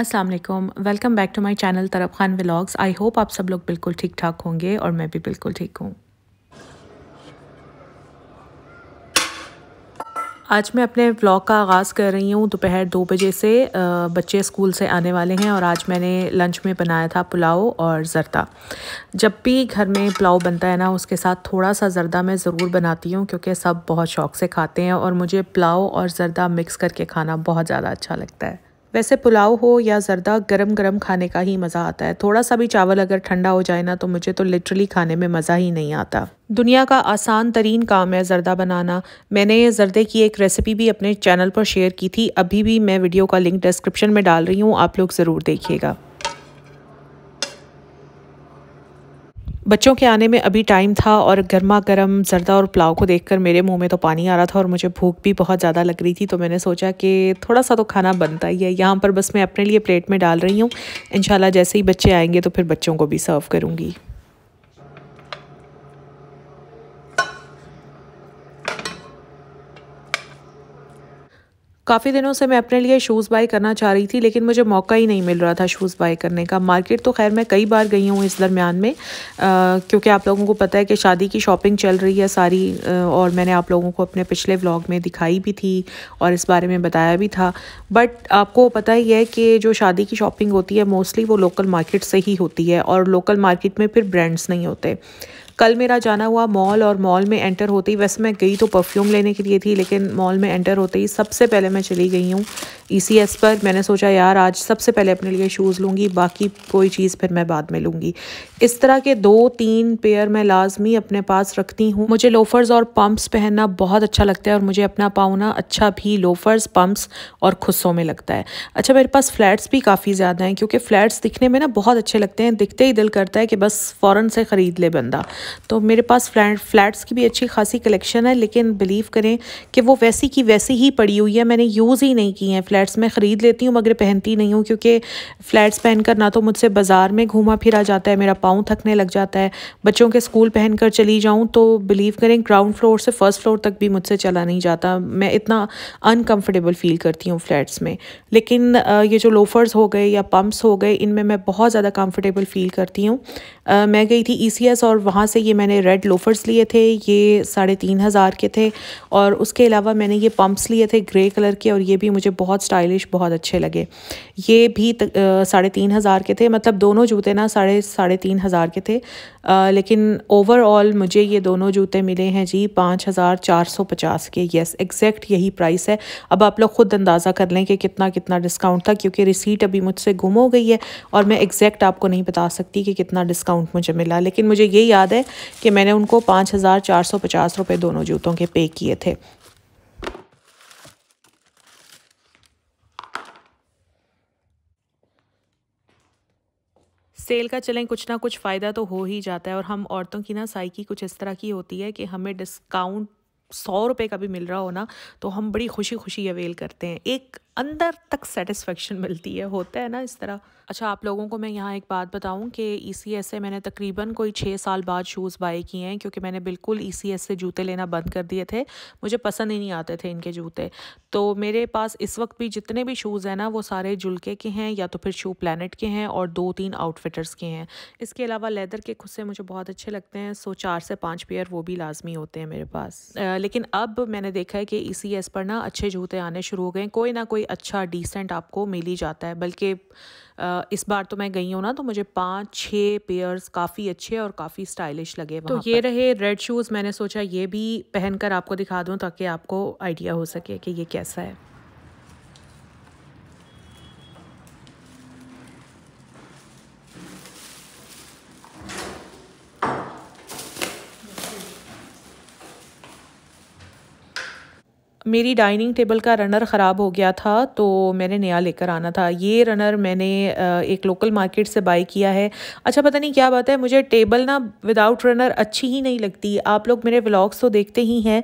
Aslam welcome back to my channel तरफ Khan vlogs I hope आप सब लोग बिल्कुल ठीक ठाक होंगे और मैं भी बिल्कुल ठीक हूँ आज मैं अपने व्लॉग का आगाज़ कर रही हूँ दोपहर दो बजे से बच्चे स्कूल से आने वाले हैं और आज मैंने लंच में बनाया था पुलाव और ज़रदा जब भी घर में पुलाव बनता है ना उसके साथ थोड़ा सा ज़रदा मैं ज़रूर बनाती हूँ क्योंकि सब बहुत शौक़ से खाते हैं और मुझे पुलाव और ज़रदा मिक्स करके खाना बहुत ज़्यादा अच्छा लगता है वैसे पुलाव हो या ज़रदा गरम गरम खाने का ही मज़ा आता है थोड़ा सा भी चावल अगर ठंडा हो जाए ना तो मुझे तो लिटरली खाने में मज़ा ही नहीं आता दुनिया का आसान तरीन काम है ज़रदा बनाना मैंने ज़रदे की एक रेसिपी भी अपने चैनल पर शेयर की थी अभी भी मैं वीडियो का लिंक डिस्क्रिप्शन में डाल रही हूँ आप लोग ज़रूर देखिएगा बच्चों के आने में अभी टाइम था और गर्मा गर्म जरदा और पुलाव को देखकर मेरे मुंह में तो पानी आ रहा था और मुझे भूख भी बहुत ज़्यादा लग रही थी तो मैंने सोचा कि थोड़ा सा तो खाना बनता ही है यहाँ पर बस मैं अपने लिए प्लेट में डाल रही हूँ इन जैसे ही बच्चे आएंगे तो फिर बच्चों को भी सर्व करूँगी काफ़ी दिनों से मैं अपने लिए शूज़ बाय करना चाह रही थी लेकिन मुझे मौका ही नहीं मिल रहा था शूज़ बाय करने का मार्केट तो खैर मैं कई बार गई हूँ इस दरमियान में क्योंकि आप लोगों को पता है कि शादी की शॉपिंग चल रही है सारी आ, और मैंने आप लोगों को अपने पिछले व्लॉग में दिखाई भी थी और इस बारे में बताया भी था बट आपको पता ही है कि जो शादी की शॉपिंग होती है मोस्टली वो लोकल मार्केट से ही होती है और लोकल मार्केट में फिर ब्रांड्स नहीं होते कल मेरा जाना हुआ मॉल और मॉल में एंटर होते ही वैसे मैं गई तो परफ्यूम लेने के लिए थी लेकिन मॉल में एंटर होते ही सबसे पहले मैं चली गई हूँ एस e पर मैंने सोचा यार आज सबसे पहले अपने लिए शूज़ लूँगी बाकी कोई चीज़ फिर मैं बाद में लूँगी इस तरह के दो तीन पेयर मैं लाजमी अपने पास रखती हूँ मुझे लोफर्स और पम्प्स पहनना बहुत अच्छा लगता है और मुझे अपना पाउना अच्छा भी लोफर्स पम्प्स और खुस्सों में लगता है अच्छा मेरे पास फ्लैट्स भी काफ़ी ज़्यादा हैं क्योंकि फ्लैट्स दिखने में ना बहुत अच्छे लगते हैं दिखते ही दिल करता है कि बस फ़ौरन से ख़रीद ले बंदा तो मेरे पास फ्लैट फ्लैट्स की भी अच्छी खासी कलेक्शन है लेकिन बिलीव करें कि वो वैसी की वैसी ही पड़ी हुई है मैंने यूज़ ही नहीं की है फ्लैट फ्लैट्स मैं ख़रीद लेती हूँ मगर पहनती नहीं हूँ क्योंकि फ़्लैट्स पहन ना तो मुझसे बाज़ार में घूमा फिरा जाता है मेरा पाँव थकने लग जाता है बच्चों के स्कूल पहन चली जाऊँ तो बिलीव करें ग्राउंड फ्लोर से फ़र्स्ट फ्लोर तक भी मुझसे चला नहीं जाता मैं इतना अनकम्फर्टेबल फ़ील करती हूँ फ्लैट्स में लेकिन ये जो लोफर्स हो गए या पम्प्स हो गए इनमें मैं बहुत ज़्यादा कम्फर्टेबल फ़ील करती हूँ मैं गई थी ई e और वहाँ से ये मैंने रेड लोफर्स लिए थे ये साढ़े तीन हज़ार के थे और उसके अलावा मैंने ये पम्प्स लिए थे ग्रे कलर के और ये भी मुझे बहुत स्टाइलिश बहुत अच्छे लगे ये भी साढ़े तीन हज़ार के थे मतलब दोनों जूते ना साढ़े साढ़े तीन हज़ार के थे आ, लेकिन ओवरऑल मुझे ये दोनों जूते मिले हैं जी पाँच हज़ार चार सौ पचास के यस एग्जैक्ट यही प्राइस है अब आप लोग ख़ुद अंदाज़ा कर लें कि कितना कितना डिस्काउंट था क्योंकि रिसीट अभी मुझसे गुम हो गई है और मैं एग्जैक्ट आपको नहीं बता सकती कि कितना डिस्काउंट मुझे मिला लेकिन मुझे ये याद है कि मैंने उनको पाँच हज़ार चार सौ पचास रुपये दोनों जूतों के पे किए थे सेल का चलें कुछ ना कुछ फ़ायदा तो हो ही जाता है और हम औरतों की ना साइकी कुछ इस तरह की होती है कि हमें डिस्काउंट सौ रुपये का भी मिल रहा हो ना तो हम बड़ी खुशी खुशी अवेल करते हैं एक अंदर तक सेटिस्फेक्शन मिलती है होता है ना इस तरह अच्छा आप लोगों को मैं यहाँ एक बात बताऊँ कि ई सी एस से मैंने तकरीबन कोई छः साल बाद शूज़ बाई किए हैं क्योंकि मैंने बिल्कुल ई सी एस से जूते लेना बंद कर दिए थे मुझे पसंद ही नहीं आते थे इनके जूते तो मेरे पास इस वक्त भी जितने भी शूज़ हैं ना वो सारे जुलके के हैं या तो फिर शू प्लानट के हैं और दो तीन आउटफिटर्स के हैं इसके अलावा लेदर के खुद से मुझे बहुत अच्छे लगते हैं सो चार से पाँच पेयर वो भी लाजमी होते हैं मेरे पास लेकिन अब मैंने देखा है कि ई सी एस पर ना अच्छे जूते आने शुरू हो गए कोई ना कोई कोई अच्छा डिसेंट आपको मिल ही जाता है बल्कि इस बार तो मैं गई हूँ ना तो मुझे पाँच छः पेयर्स काफ़ी अच्छे और काफ़ी स्टाइलिश लगे तो ये रहे रेड शूज़ मैंने सोचा ये भी पहनकर आपको दिखा दूँ ताकि आपको आइडिया हो सके कि ये कैसा है मेरी डाइनिंग टेबल का रनर ख़राब हो गया था तो मैंने नया लेकर आना था ये रनर मैंने एक लोकल मार्केट से बाई किया है अच्छा पता नहीं क्या बात है मुझे टेबल ना विदाउट रनर अच्छी ही नहीं लगती आप लोग मेरे व्लॉग्स तो देखते ही हैं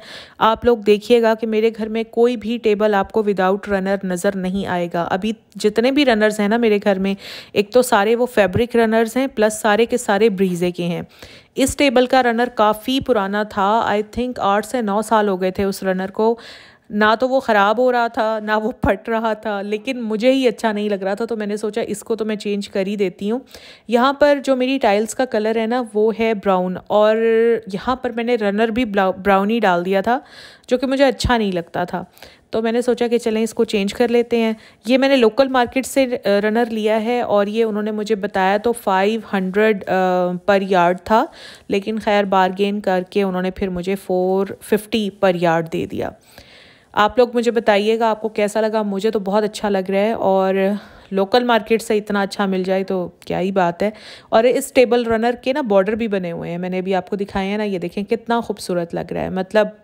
आप लोग देखिएगा कि मेरे घर में कोई भी टेबल आपको विदाउट रनर नज़र नहीं आएगा अभी जितने भी रनर्स हैं ना मेरे घर में एक तो सारे वो फैब्रिक रनर्स हैं प्लस सारे के सारे ब्रीजे के हैं इस टेबल का रनर काफ़ी पुराना था आई थिंक आठ से नौ साल हो गए थे उस रनर को ना तो वो ख़राब हो रहा था ना वो फट रहा था लेकिन मुझे ही अच्छा नहीं लग रहा था तो मैंने सोचा इसको तो मैं चेंज कर ही देती हूँ यहाँ पर जो मेरी टाइल्स का कलर है ना वो है ब्राउन और यहाँ पर मैंने रनर भी ब्राउन ही डाल दिया था जो कि मुझे अच्छा नहीं लगता था तो मैंने सोचा कि चलें इसको चेंज कर लेते हैं ये मैंने लोकल मार्केट से रनर लिया है और ये उन्होंने मुझे बताया तो फ़ाइव हंड्रेड पर यार्ड था लेकिन खैर बारगेन करके उन्होंने फिर मुझे फ़ोर फिफ्टी पर यार्ड दे दिया आप लोग मुझे बताइएगा आपको कैसा लगा मुझे तो बहुत अच्छा लग रहा है और लोकल मार्केट से इतना अच्छा मिल जाए तो क्या ही बात है और इस टेबल रनर के ना बॉर्डर भी बने हुए हैं मैंने अभी आपको दिखाए हैं ना ये देखें कितना खूबसूरत लग रहा है मतलब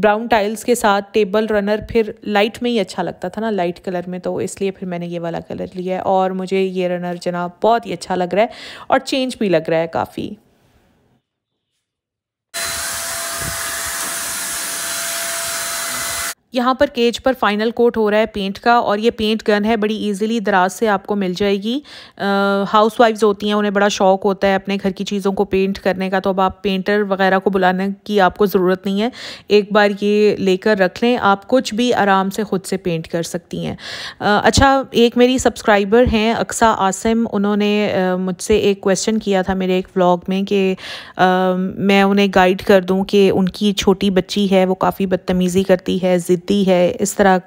ब्राउन टाइल्स के साथ टेबल रनर फिर लाइट में ही अच्छा लगता था ना लाइट कलर में तो इसलिए फिर मैंने ये वाला कलर लिया है और मुझे ये रनर जनाब बहुत ही अच्छा लग रहा है और चेंज भी लग रहा है काफ़ी यहाँ पर केज पर फाइनल कोट हो रहा है पेंट का और ये पेंट गन है बड़ी ईजिली दराज से आपको मिल जाएगी हाउस वाइफ्स होती हैं उन्हें बड़ा शौक होता है अपने घर की चीज़ों को पेंट करने का तो अब आप पेंटर वगैरह को बुलाने की आपको ज़रूरत नहीं है एक बार ये लेकर रख लें आप कुछ भी आराम से ख़ुद से पेंट कर सकती हैं अच्छा एक मेरी सब्सक्राइबर हैं अक्सा आसम उन्होंने मुझसे एक क्वेश्चन किया था मेरे एक व्लॉग में कि मैं उन्हें गाइड कर दूँ कि उनकी छोटी बच्ची है वो काफ़ी बदतमीज़ी करती है ज़िद मिलती है इस तरह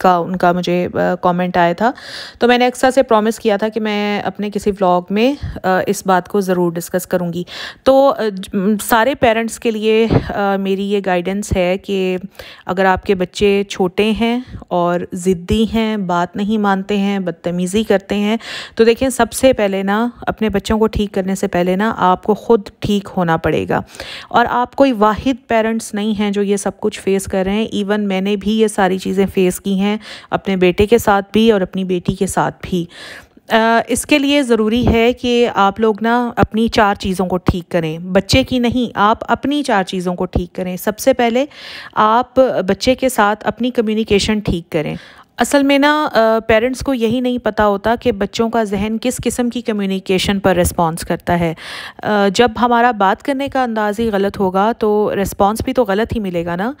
का उनका मुझे कमेंट आया था तो मैंने अक्सर से प्रॉमिस किया था कि मैं अपने किसी व्लॉग में इस बात को ज़रूर डिस्कस करूँगी तो सारे पेरेंट्स के लिए मेरी ये गाइडेंस है कि अगर आपके बच्चे छोटे हैं और ज़िद्दी हैं बात नहीं मानते हैं बदतमीज़ी करते हैं तो देखें सबसे पहले ना अपने बच्चों को ठीक करने से पहले ना आपको ख़ुद ठीक होना पड़ेगा और आप कोई वाद पेरेंट्स नहीं हैं जो ये सब कुछ फ़ेस कर रहे हैं इवन मैंने भी ये सारी चीज़ें फ़ेस की हैं हैं अपने बेटे के साथ भी और अपनी बेटी के साथ भी इसके लिए ज़रूरी है कि आप लोग ना अपनी चार चीज़ों को ठीक करें बच्चे की नहीं आप अपनी चार चीज़ों को ठीक करें सबसे पहले आप बच्चे के साथ अपनी कम्युनिकेशन ठीक करें असल में ना पेरेंट्स को यही नहीं पता होता कि बच्चों का जहन किस किस्म की कम्युनिकेशन पर रिस्पॉन्स करता है जब हमारा बात करने का अंदाज़ ही गलत होगा तो रिस्पॉन्स भी तो गलत ही मिलेगा ना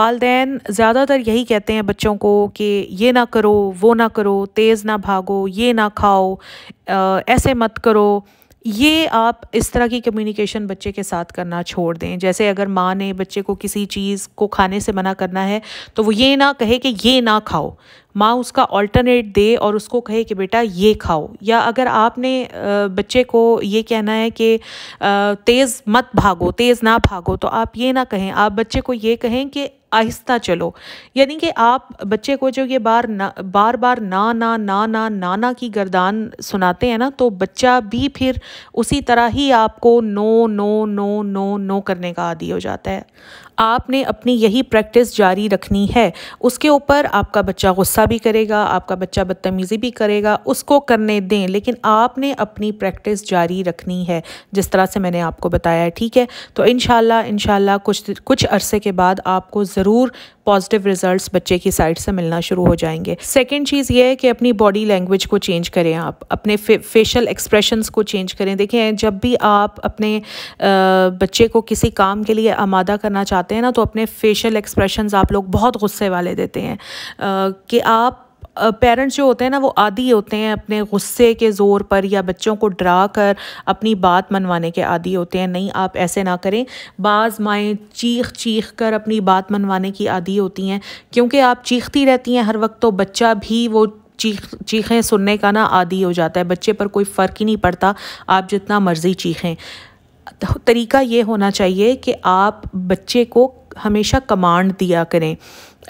वालदे ज़्यादातर यही कहते हैं बच्चों को कि ये ना करो वो ना करो तेज़ ना भागो ये ना खाओ ऐसे मत करो ये आप इस तरह की कम्युनिकेशन बच्चे के साथ करना छोड़ दें जैसे अगर माँ ने बच्चे को किसी चीज़ को खाने से मना करना है तो वो ये ना कहे कि ये ना खाओ माँ उसका ऑल्टरनेट दे और उसको कहे कि बेटा ये खाओ या अगर आपने बच्चे को ये कहना है कि तेज़ मत भागो तेज़ ना भागो तो आप ये ना कहें आप बच्चे को ये कहें कि आहिस्ता चलो यानी कि आप बच्चे को जो ये बार ना बार बार ना ना ना ना ना ना की गर्दान सुनाते हैं ना तो बच्चा भी फिर उसी तरह ही आपको no no no no no करने का आदि हो जाता है आपने अपनी यही प्रैक्टिस जारी रखनी है उसके ऊपर आपका बच्चा गुस्सा भी करेगा आपका बच्चा बदतमीज़ी भी करेगा उसको करने दें लेकिन आपने अपनी प्रैक्टिस जारी रखनी है जिस तरह से मैंने आपको बताया ठीक है तो इन शाला कुछ कुछ अरसे के बाद आपको ज़रूर पॉजिटिव रिजल्ट बच्चे की साइड से मिलना शुरू हो जाएंगे सेकेंड चीज़ ये है कि अपनी बॉडी लैंग्वेज को चेंज करें आप अपने फेशियल एक्सप्रेशंस को चेंज करें देखें जब भी आप अपने बच्चे को किसी काम के लिए आमादा करना चाहते हैं ना तो अपने फेशियल एक्सप्रेशन आप लोग बहुत गुस्से वाले देते हैं कि आप पेरेंट्स जो होते हैं ना वो आदि होते हैं अपने गुस्से के ज़ोर पर या बच्चों को डरा कर अपनी बात मनवाने के आदि होते हैं नहीं आप ऐसे ना करें बाज़ माएँ चीख चीख कर अपनी बात मनवाने की आदि होती हैं क्योंकि आप चीखती रहती हैं हर वक्त तो बच्चा भी वो चीख चीखें सुनने का ना आदि हो जाता है बच्चे पर कोई फ़र्क ही नहीं पड़ता आप जितना मर्ज़ी चीखें तो तरीका ये होना चाहिए कि आप बच्चे को हमेशा कमांड दिया करें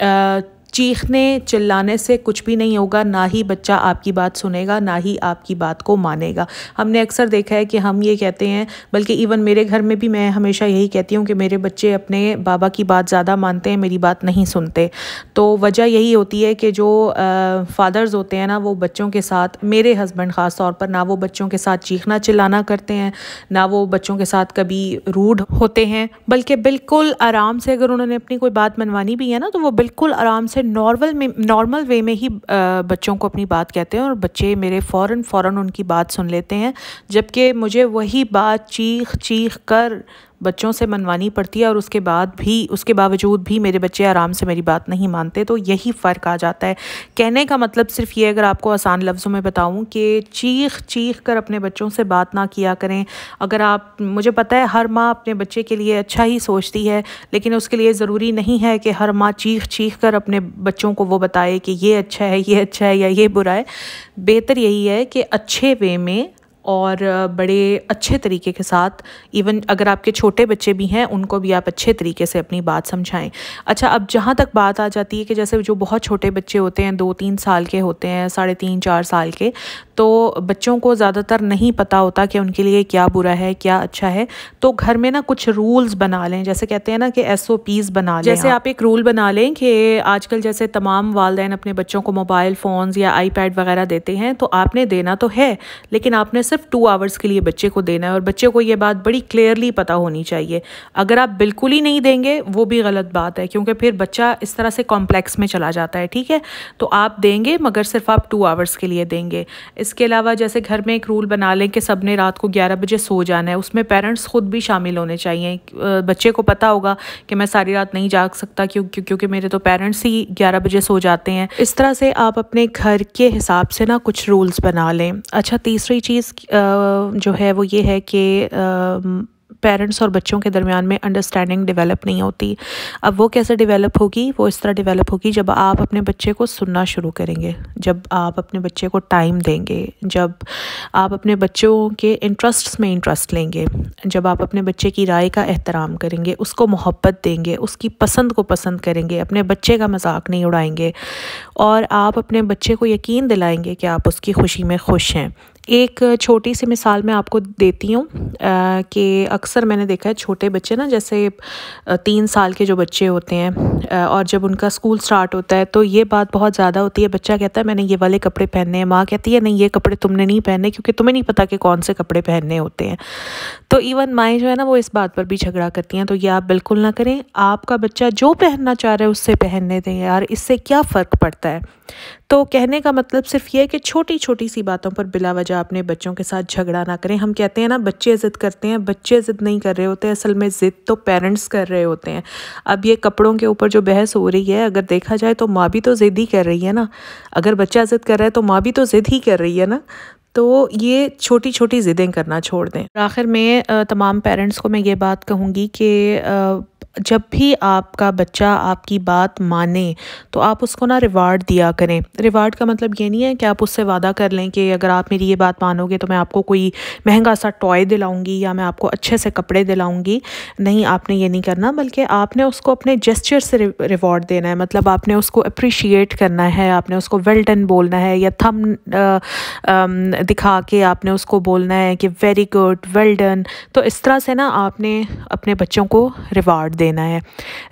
आ, चीखने चिल्लाने से कुछ भी नहीं होगा ना ही बच्चा आपकी बात सुनेगा ना ही आपकी बात को मानेगा हमने अक्सर देखा है कि हम ये कहते हैं बल्कि इवन मेरे घर में भी मैं हमेशा यही कहती हूँ कि मेरे बच्चे अपने बाबा की बात ज़्यादा मानते हैं मेरी बात नहीं सुनते तो वजह यही होती है कि जो आ, फादर्स होते हैं ना वो बच्चों के साथ मेरे हस्बैंड ख़ास तौर पर ना वो बच्चों के साथ चीखना चिल्लाना करते हैं ना वो बच्चों के साथ कभी रूढ़ होते हैं बल्कि बिल्कुल आराम से अगर उन्होंने अपनी कोई बात मनवानी भी है ना तो वो बिल्कुल आराम से से नॉर्मल में नॉर्मल वे में ही बच्चों को अपनी बात कहते हैं और बच्चे मेरे फ़ौर फ़ौर उनकी बात सुन लेते हैं जबकि मुझे वही बात चीख चीख कर बच्चों से मनवानी पड़ती है और उसके बाद भी उसके बावजूद भी मेरे बच्चे आराम से मेरी बात नहीं मानते तो यही फ़र्क आ जाता है कहने का मतलब सिर्फ ये अगर आपको आसान लफ्ज़ों में बताऊँ कि चीख चीख कर अपने बच्चों से बात ना किया करें अगर आप मुझे पता है हर माँ अपने बच्चे के लिए अच्छा ही सोचती है लेकिन उसके लिए ज़रूरी नहीं है कि हर माँ चीख चीख कर अपने बच्चों को वो बताए कि ये अच्छा है ये अच्छा है या ये बुरा है बेहतर यही है कि अच्छे वे में और बड़े अच्छे तरीके के साथ इवन अगर आपके छोटे बच्चे भी हैं उनको भी आप अच्छे तरीके से अपनी बात समझाएं अच्छा अब जहाँ तक बात आ जाती है कि जैसे जो बहुत छोटे बच्चे होते हैं दो तीन साल के होते हैं साढ़े तीन चार साल के तो बच्चों को ज़्यादातर नहीं पता होता कि उनके लिए क्या बुरा है क्या अच्छा है तो घर में ना कुछ रूल्स बना लें जैसे कहते हैं ना कि एस ओ पीज़ बना लें जैसे आप एक रूल बना लें कि आजकल जैसे तमाम वालदे अपने बच्चों को मोबाइल फ़ोन्स या आई पैड वगैरह देते हैं तो आपने देना तो है लेकिन आपने सिर्फ टू आवर्स के लिए बच्चे को देना है और बच्चे को ये बात बड़ी क्लियरली पता होनी चाहिए अगर आप बिल्कुल ही नहीं देंगे वो भी गलत बात है क्योंकि फिर बच्चा इस तरह से कॉम्प्लेक्स में चला जाता है ठीक है तो आप देंगे मगर सिर्फ आप टू आवर्स के लिए देंगे इस इसके अलावा जैसे घर में एक रूल बना लें कि सब ने रात को ग्यारह बजे सो जाना है उसमें पेरेंट्स ख़ुद भी शामिल होने चाहिए बच्चे को पता होगा कि मैं सारी रात नहीं जाग सकता क्यों क्योंकि मेरे तो पेरेंट्स ही ग्यारह बजे सो जाते हैं इस तरह से आप अपने घर के हिसाब से ना कुछ रूल्स बना लें अच्छा तीसरी चीज़ जो है वो ये है कि पेरेंट्स और बच्चों के दरमियान में अंडरस्टैंडिंग डेवलप नहीं होती अब वो कैसे डेवलप होगी वो इस तरह डेवलप होगी जब आप अपने बच्चे को सुनना शुरू करेंगे जब आप अपने बच्चे को टाइम देंगे जब आप अपने बच्चों के इंटरेस्ट्स में इंटरेस्ट लेंगे जब आप अपने बच्चे की राय का एहतराम करेंगे उसको मोहब्बत देंगे उसकी पसंद को पसंद करेंगे अपने बच्चे का मजाक नहीं उड़ाएंगे और आप अपने बच्चे को यकीन दिलाएंगे कि आप उसकी खुशी में खुश हैं एक छोटी सी मिसाल मैं आपको देती हूँ कि अक्सर मैंने देखा है छोटे बच्चे ना जैसे तीन साल के जो बच्चे होते हैं और जब उनका स्कूल स्टार्ट होता है तो ये बात बहुत ज़्यादा होती है बच्चा कहता है मैंने ये वाले कपड़े पहनने हैं माँ कहती है नहीं ये कपड़े तुमने नहीं पहने क्योंकि तुम्हें नहीं पता कि कौन से कपड़े पहनने होते हैं तो इवन माएँ जो है ना वो इस बात पर भी झगड़ा करती हैं तो ये आप बिल्कुल ना करें आपका बच्चा जो पहनना चाह रहा है उससे पहनने दें यार इससे क्या फ़र्क पड़ता है तो कहने का मतलब सिर्फ ये है कि छोटी छोटी सी बातों पर बिला वजह अपने बच्चों के साथ झगड़ा ना करें हम कहते हैं ना बच्चे ज़िद करते हैं बच्चे ज़िद नहीं कर रहे होते असल में ज़िद तो पेरेंट्स कर रहे होते हैं अब ये कपड़ों के ऊपर जो बहस हो रही है अगर देखा जाए तो माँ भी तो ज़िद ही कर रही है ना अगर बच्चा ज़िद कर रहा है तो माँ भी तो ज़िद ही कर रही है ना तो ये छोटी छोटी ज़िदें करना छोड़ दें आखिर में तमाम पेरेंट्स को मैं ये बात कहूँगी कि जब भी आपका बच्चा आपकी बात माने तो आप उसको ना रिवार्ड दिया करें रिवार्ड का मतलब ये नहीं है कि आप उससे वादा कर लें कि अगर आप मेरी ये बात मानोगे तो मैं आपको कोई महंगा सा टॉय दिलाऊंगी या मैं आपको अच्छे से कपड़े दिलाऊंगी नहीं आपने ये नहीं करना बल्कि आपने उसको अपने जेस्चर से रिवॉर्ड देना है मतलब आपने उसको अप्रिशिएट करना है आपने उसको वेल डन बोलना है या थम दिखा के आपने उसको बोलना है कि वेरी गुड वेल डन तो इस तरह से ना आपने अपने बच्चों को रिवार्ड रिवार्ड देना है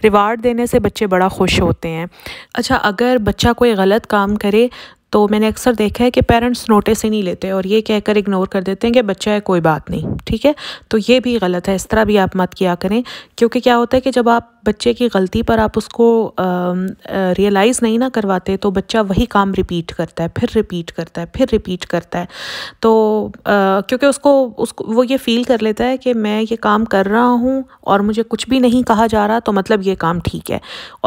रिवार्ड देने से बच्चे बड़ा खुश होते हैं अच्छा अगर बच्चा कोई गलत काम करे तो मैंने अक्सर देखा है कि पेरेंट्स नोटिस ही नहीं लेते और ये कहकर इग्नोर कर देते हैं कि बच्चा है कोई बात नहीं ठीक है तो ये भी गलत है इस तरह भी आप मत किया करें क्योंकि क्या होता है कि जब आप बच्चे की गलती पर आप उसको रियलाइज़ नहीं ना करवाते तो बच्चा वही काम रिपीट करता है फिर रिपीट करता है फिर रिपीट करता है तो क्योंकि उसको उसको वो ये फ़ील कर लेता है कि मैं ये काम कर रहा हूँ और मुझे कुछ भी नहीं कहा जा रहा तो मतलब ये काम ठीक है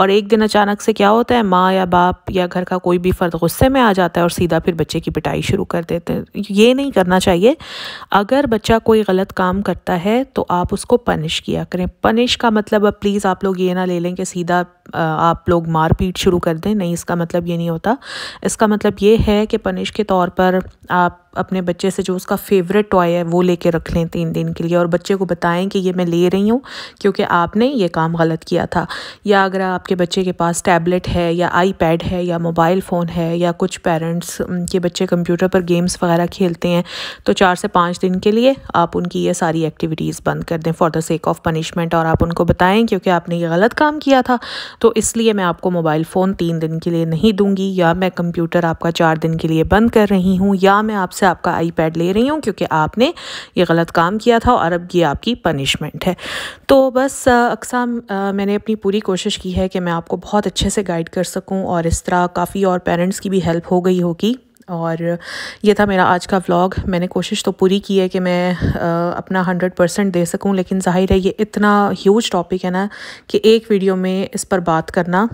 और एक दिन अचानक से क्या होता है माँ या बाप या घर का कोई भी फ़र्द गुस्से में आ जाता है और सीधा फिर बच्चे की पिटाई शुरू कर देते हैं ये नहीं करना चाहिए अगर बच्चा कोई गलत काम करता है तो आप उसको पनिश किया करें पनिश का मतलब अब प्लीज़ आप लोग लोग ये ना ले लें कि सीधा आप लोग मारपीट शुरू कर दें नहीं इसका मतलब ये नहीं होता इसका मतलब ये है कि पनिश के तौर पर आप अपने बच्चे से जो उसका फेवरेट टॉय है वो लेके रख लें तीन दिन के लिए और बच्चे को बताएं कि ये मैं ले रही हूँ क्योंकि आपने ये काम गलत किया था या अगर आपके बच्चे के पास टैबलेट है या आईपैड है या मोबाइल फ़ोन है या कुछ पेरेंट्स के बच्चे कंप्यूटर पर गेम्स वगैरह खेलते हैं तो चार से पाँच दिन के लिए आप उनकी ये सारी एक्टिविटीज़ बंद कर दें for the sake of punishment और आप उनको बताएं क्योंकि आपने आपने ये गलत काम किया था तो इसलिए मैं आपको मोबाइल फ़ोन तीन दिन के लिए नहीं दूंगी या मैं कंप्यूटर आपका चार दिन के लिए बंद कर रही हूँ या मैं आपसे आपका आईपैड ले रही हूँ क्योंकि आपने ये गलत काम किया था और अब ये आपकी पनिशमेंट है तो बस अक्सा मैंने अपनी पूरी कोशिश की है कि मैं आपको बहुत अच्छे से गाइड कर सकूँ और इस तरह काफ़ी और पेरेंट्स की भी हेल्प हो गई होगी और ये था मेरा आज का व्लॉग मैंने कोशिश तो पूरी की है कि मैं आ, अपना हंड्रेड परसेंट दे सकूं लेकिन जाहिर है ये इतना ह्यूज टॉपिक है ना कि एक वीडियो में इस पर बात करना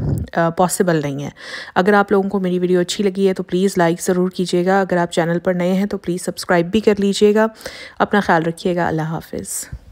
पॉसिबल नहीं है अगर आप लोगों को मेरी वीडियो अच्छी लगी है तो प्लीज़ लाइक ज़रूर कीजिएगा अगर आप चैनल पर नए हैं तो प्लीज़ सब्सक्राइब भी कर लीजिएगा अपना ख्याल रखिएगा अल्लाह हाफिज़